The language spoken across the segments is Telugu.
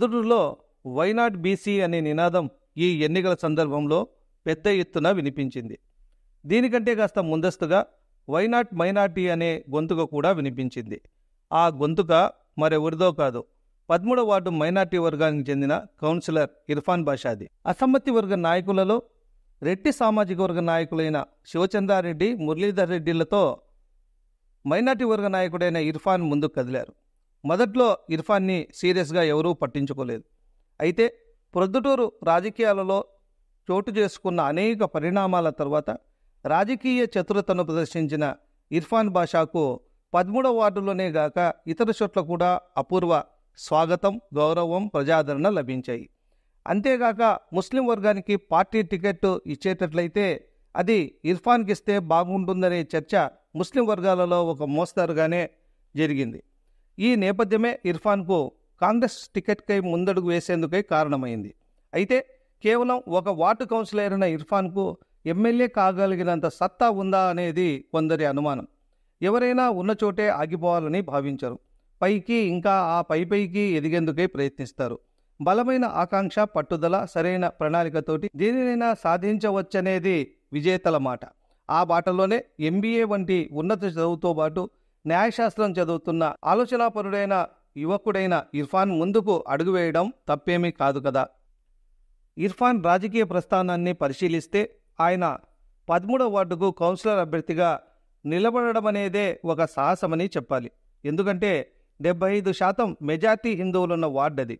మధురులో వైనాట్ బీసీ అనే నినాదం ఈ ఎన్నికల సందర్భంలో పెద్ద ఎత్తున వినిపించింది దీనికంటే కాస్త ముందస్తుగా వైనాట్ మైనార్టీ అనే గొంతుక కూడా వినిపించింది ఆ గొంతుక మరెవరిదో కాదు పదమూడవ వార్డు మైనార్టీ వర్గానికి చెందిన కౌన్సిలర్ ఇర్ఫాన్ బాషాది అసమ్మతి వర్గ నాయకులలో రెడ్డి సామాజిక వర్గ నాయకులైన శివచంద్రారెడ్డి మురళీధర్ రెడ్డిలతో మైనార్టీ వర్గ నాయకుడైన ఇర్ఫాన్ ముందుకు కదిలారు మొదట్లో ఇర్ఫాన్ని సీరియస్గా ఎవరూ పట్టించుకోలేదు అయితే ప్రొద్దుటూరు రాజకీయాలలో చోటు చేసుకున్న అనేక పరిణామాల తర్వాత రాజకీయ చతురతను ప్రదర్శించిన ఇర్ఫాన్ బాషాకు పదమూడవ వార్డులోనే గాక ఇతర చోట్ల కూడా అపూర్వ స్వాగతం గౌరవం ప్రజాదరణ లభించాయి అంతేగాక ముస్లిం వర్గానికి పార్టీ టికెట్ ఇచ్చేటట్లయితే అది ఇర్ఫాన్కి ఇస్తే బాగుంటుందనే చర్చ ముస్లిం వర్గాలలో ఒక మోస్తరుగానే జరిగింది ఈ నేపథ్యమే ఇర్ఫాన్కు కాంగ్రెస్ టికెట్కై ముందడుగు వేసేందుకై కారణమైంది అయితే కేవలం ఒక వార్డు కౌన్సిలర్ అయిన ఇర్ఫాన్కు ఎమ్మెల్యే కాగలిగినంత సత్తా ఉందా అనేది కొందరి అనుమానం ఎవరైనా ఉన్న చోటే ఆగిపోవాలని భావించరు పైకి ఇంకా ఆ పైపైకి ఎదిగేందుకై ప్రయత్నిస్తారు బలమైన ఆకాంక్ష పట్టుదల సరైన ప్రణాళికతోటి దేనినైనా సాధించవచ్చనేది విజేతల మాట ఆ బాటలోనే ఎంబీఏ వంటి ఉన్నత చదువుతో పాటు న్యాయశాస్త్రం చదువుతున్న ఆలోచనాపరుడైన యువకుడైన ఇర్ఫాన్ ముందుకు అడుగువేయడం తప్పేమీ కాదు కదా ఇర్ఫాన్ రాజకీయ ప్రస్థానాన్ని పరిశీలిస్తే ఆయన పదమూడవ వార్డుకు కౌన్సిలర్ అభ్యర్థిగా నిలబడడం అనేదే ఒక సాహసమని చెప్పాలి ఎందుకంటే డెబ్బై ఐదు శాతం మెజార్టీ హిందువులున్న వార్డు అది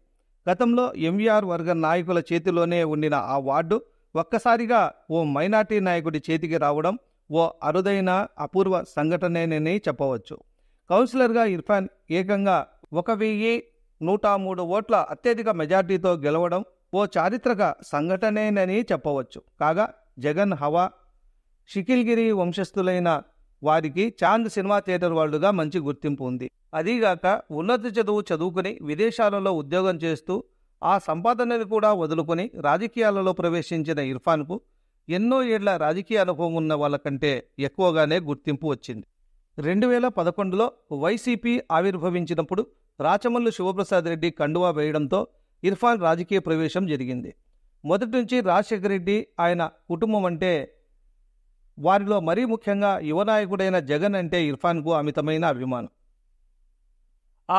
గతంలో ఎంవీఆర్ వర్గ నాయకుల చేతిలోనే ఉండిన ఆ వార్డు ఒక్కసారిగా ఓ మైనార్టీ నాయకుడి చేతికి రావడం ఓ అరుదైన అపూర్వ సంఘటనేనని చెప్పవచ్చు కౌన్సిలర్గా ఇర్ఫాన్ ఏకంగా ఒక వెయ్యి నూట మూడు ఓట్ల అత్యధిక మెజార్టీతో గెలవడం ఓ చారిత్రక సంఘటనేనని చెప్పవచ్చు కాగా జగన్ హవా షికిల్గిరి వంశస్థులైన వారికి చాంద్ సినిమా థియేటర్ వాళ్ళుగా మంచి గుర్తింపు ఉంది అదీగాక ఉన్నత చదువు చదువుకుని విదేశాలలో ఉద్యోగం చేస్తూ ఆ సంపాదనను కూడా వదులుకొని రాజకీయాలలో ప్రవేశించిన ఇర్ఫాన్కు ఎన్నో ఏళ్ల రాజకీయ అనుభవం ఉన్న వాళ్ళకంటే ఎక్కువగానే గుర్తింపు వచ్చింది రెండు వేల పదకొండులో వైసీపీ ఆవిర్భవించినప్పుడు రాచమల్లు శివప్రసాద్ రెడ్డి కండువా వేయడంతో ఇర్ఫాన్ రాజకీయ ప్రవేశం జరిగింది మొదటి నుంచి రాజశేఖర రెడ్డి ఆయన కుటుంబం అంటే వారిలో మరీ ముఖ్యంగా యువనాయకుడైన జగన్ అంటే ఇర్ఫాన్కు అమితమైన అభిమానం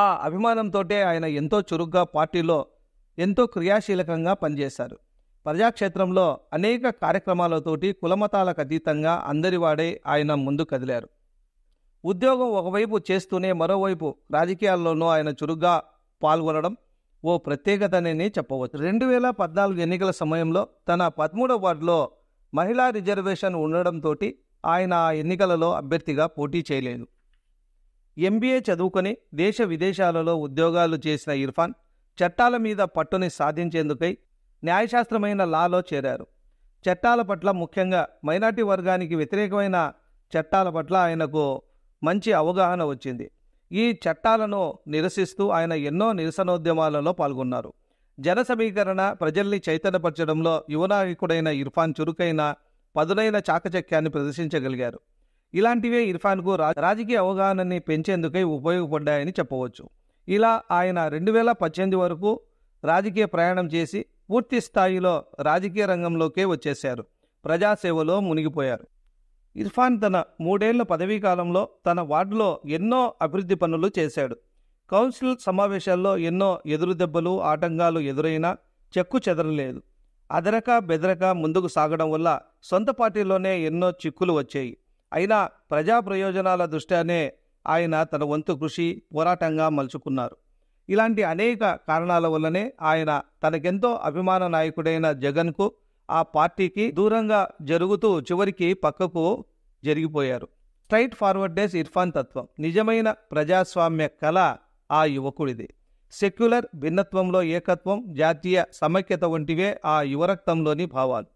ఆ అభిమానంతోటే ఆయన ఎంతో చురుగ్గా పార్టీలో ఎంతో క్రియాశీలకంగా పనిచేశారు ప్రజాక్షేత్రంలో అనేక కార్యక్రమాలతోటి కులమతాలకు అతీతంగా అందరివాడే ఆయన ముందు కదిలారు ఉద్యోగం ఒకవైపు చేస్తూనే మరోవైపు రాజకీయాల్లోనూ ఆయన చురుగ్గా పాల్గొనడం ఓ ప్రత్యేకతనే చెప్పవచ్చు రెండు వేల పద్నాలుగు ఎన్నికల సమయంలో తన పదమూడవ వార్డులో మహిళా రిజర్వేషన్ ఉండడంతో ఆయన ఆ ఎన్నికలలో అభ్యర్థిగా పోటీ చేయలేదు ఎంబీఏ చదువుకొని దేశ విదేశాలలో ఉద్యోగాలు చేసిన ఇర్ఫాన్ చట్టాల మీద పట్టుని సాధించేందుకై న్యాయశాస్త్రమైన లాలో చేరారు చట్టాల పట్ల ముఖ్యంగా మైనార్టీ వర్గానికి వ్యతిరేకమైన చట్టాల పట్ల ఆయనకు మంచి అవగాహన వచ్చింది ఈ చట్టాలను నిరసిస్తూ ఆయన ఎన్నో నిరసనోద్యమాలలో పాల్గొన్నారు జన సమీకరణ ప్రజల్ని చైతన్యపరచడంలో యువనాయకుడైన ఇర్ఫాన్ చురుకైన పదునైన చాకచక్యాన్ని ప్రదర్శించగలిగారు ఇలాంటివే ఇర్ఫాన్కు రాజకీయ అవగాహనని పెంచేందుకై ఉపయోగపడ్డాయని చెప్పవచ్చు ఇలా ఆయన రెండు వేల పద్దెనిమిది వరకు రాజకీయ ప్రయాణం చేసి పూర్తి స్థాయిలో రాజకీయ రంగంలోకే వచ్చేశారు ప్రజాసేవలో మునిగిపోయారు ఇర్ఫాన్ తన మూడేళ్ల పదవీకాలంలో తన వార్డులో ఎన్నో అభివృద్ధి పనులు చేశాడు కౌన్సిల్ సమావేశాల్లో ఎన్నో ఎదురుదెబ్బలు ఆటంకాలు ఎదురైనా చెక్కు చెదరలేదు అదరక బెదరక ముందుకు సాగడం వల్ల సొంత పార్టీలోనే ఎన్నో చిక్కులు వచ్చాయి అయినా ప్రజా ప్రయోజనాల దృష్ట్యానే ఆయన తన వంతు కృషి పోరాటంగా మలుచుకున్నారు ఇలాంటి అనేక కారణాల వల్లనే ఆయన తనకెంతో అభిమాన నాయకుడైన జగన్కు ఆ పార్టీకి దూరంగా జరుగుతూ చివరికి పక్కకు జరిగిపోయారు స్ట్రైట్ ఫార్వర్డ్నెస్ ఇర్ఫాన్ తత్వం నిజమైన ప్రజాస్వామ్య కళ ఆ యువకుడిది సెక్యులర్ భిన్నత్వంలో ఏకత్వం జాతీయ సమైక్యత వంటివే ఆ యువరక్తంలోని భావాలు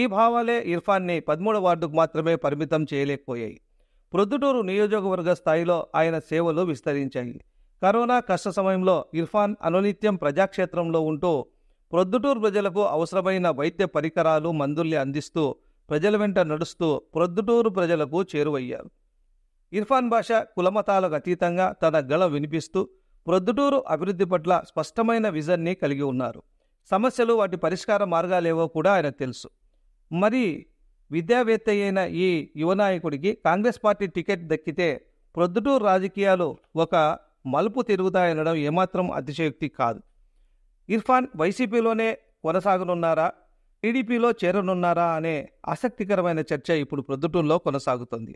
ఈ భావాలే ఇర్ఫాన్ని పదమూడు వార్డుకు మాత్రమే పరిమితం చేయలేకపోయాయి ప్రొద్దుటూరు నియోజకవర్గ స్థాయిలో ఆయన సేవలు విస్తరించాయి కరోనా కష్ట సమయంలో ఇర్ఫాన్ అనునిత్యం ప్రజాక్షేత్రంలో ఉంటూ ప్రొద్దుటూరు ప్రజలకు అవసరమైన వైద్య పరికరాలు మందుల్ని అందిస్తూ ప్రజల వెంట నడుస్తూ ప్రొద్దుటూరు ప్రజలకు చేరువయ్యారు ఇర్ఫాన్ భాష కులమతాలకు అతీతంగా తన గళ వినిపిస్తూ ప్రొద్దుటూరు అభివృద్ధి పట్ల స్పష్టమైన విజన్ని కలిగి ఉన్నారు సమస్యలు వాటి పరిష్కార మార్గాలేవో కూడా ఆయనకు తెలుసు మరి విద్యావేత్త అయిన ఈ యువనాయకుడికి కాంగ్రెస్ పార్టీ టికెట్ దక్కితే ప్రొద్దుటూరు రాజకీయాలు ఒక మలుపు తిరుగుతాయనడం ఏమాత్రం అతిశయోక్తి కాదు ఇర్ఫాన్ వైసీపీలోనే కొనసాగనున్నారా టీడీపీలో చేరనున్నారా అనే ఆసక్తికరమైన చర్చ ఇప్పుడు ప్రొద్దుటంలో కొనసాగుతుంది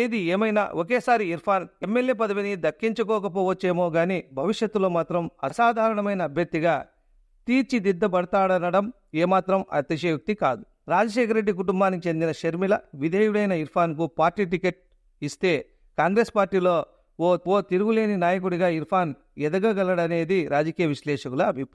ఏది ఏమైనా ఒకేసారి ఇర్ఫాన్ ఎమ్మెల్యే పదవిని దక్కించుకోకపోవచ్చేమో కానీ భవిష్యత్తులో మాత్రం అసాధారణమైన అభ్యర్థిగా తీర్చిదిద్దబడతాడనడం ఏమాత్రం అతిశయోక్తి కాదు రాజశేఖర రెడ్డి కుటుంబానికి చెందిన షర్మిల విధేయుడైన ఇర్ఫాన్కు పార్టీ టికెట్ ఇస్తే కాంగ్రెస్ పార్టీలో ఓ ఓ తిరుగులేని నాయకుడిగా ఇర్ఫాన్ ఎదగగలడనేది రాజకీయ విశ్లేషకుల అభిప్రాయం